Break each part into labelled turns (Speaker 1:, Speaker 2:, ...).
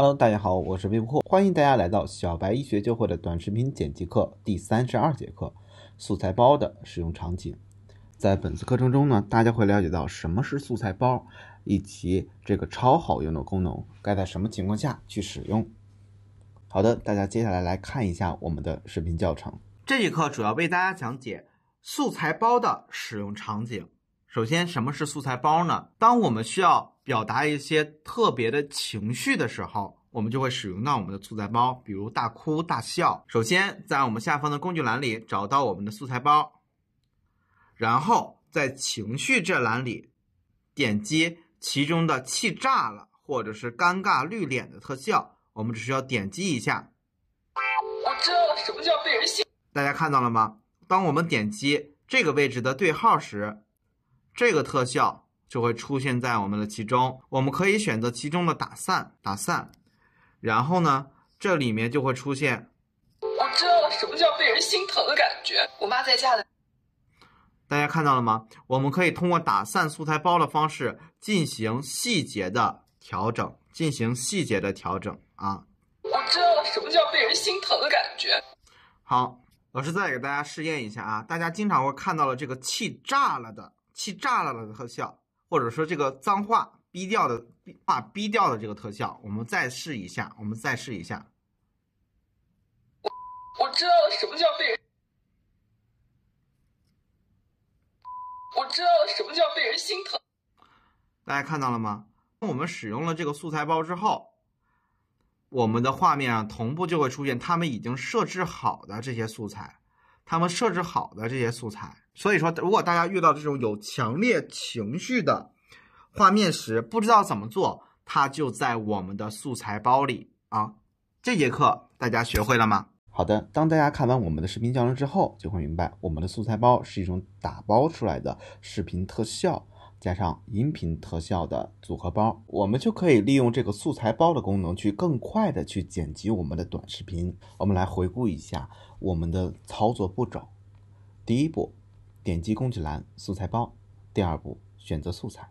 Speaker 1: Hello，大家好，我是微博欢迎大家来到小白一学就会的短视频剪辑课第三十二节课——素材包的使用场景。在本次课程中呢，大家会了解到什么是素材包，以及这个超好用的功能该在什么情况下去使用。好的，大家接下来来看一下我们的视频教程。这节课主要为大家讲解素材包的使用场景。首先，什么是素材包呢？当我们需要表达一些特别的情绪的时候，我们就会使用到我们的素材包，比如大哭、大笑。首先，在我们下方的工具栏里找到我们的素材包，然后在情绪这栏里点击其中的“气炸了”或者是“尴尬绿脸”的特效，我们只需要点击一下。我知道了什么叫被人笑。大家看到了吗？当我们点击这个位置的对号时。这个特效就会出现在我们的其中，我们可以选择其中的打散，打散，然后呢，这里面就会出现。我知道了什么叫被人心疼的感觉。我妈在家的，大家看到了吗？我们可以通过打散素材包的方式进行细节的调整，进行细节的调整啊。我知道了什么叫被人心疼的感觉。好，老师再给大家试验一下啊，大家经常会看到了这个气炸了的。气炸了的特效，或者说这个脏话逼掉的，话逼掉的这个特效，我们再试一下，我们再试一下。我知道了什么叫被人，我知道了什么叫被人心疼。大家看到了吗？我们使用了这个素材包之后，我们的画面啊同步就会出现他们已经设置好的这些素材。他们设置好的这些素材，所以说如果大家遇到这种有强烈情绪的画面时，不知道怎么做，它就在我们的素材包里啊。这节课大家学会了吗？好的，当大家看完我们的视频教程之后，就会明白我们的素材包是一种打包出来的视频特效。加上音频特效的组合包，我们就可以利用这个素材包的功能，去更快的去剪辑我们的短视频。我们来回顾一下我们的操作步骤：第一步，点击工具栏素材包；第二步，选择素材；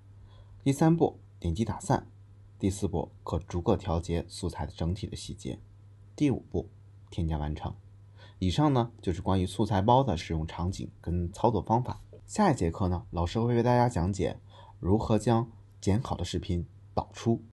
Speaker 1: 第三步，点击打散；第四步，可逐个调节素材的整体的细节；第五步，添加完成。以上呢，就是关于素材包的使用场景跟操作方法。下一节课呢，老师会为大家讲解如何将剪好的视频导出。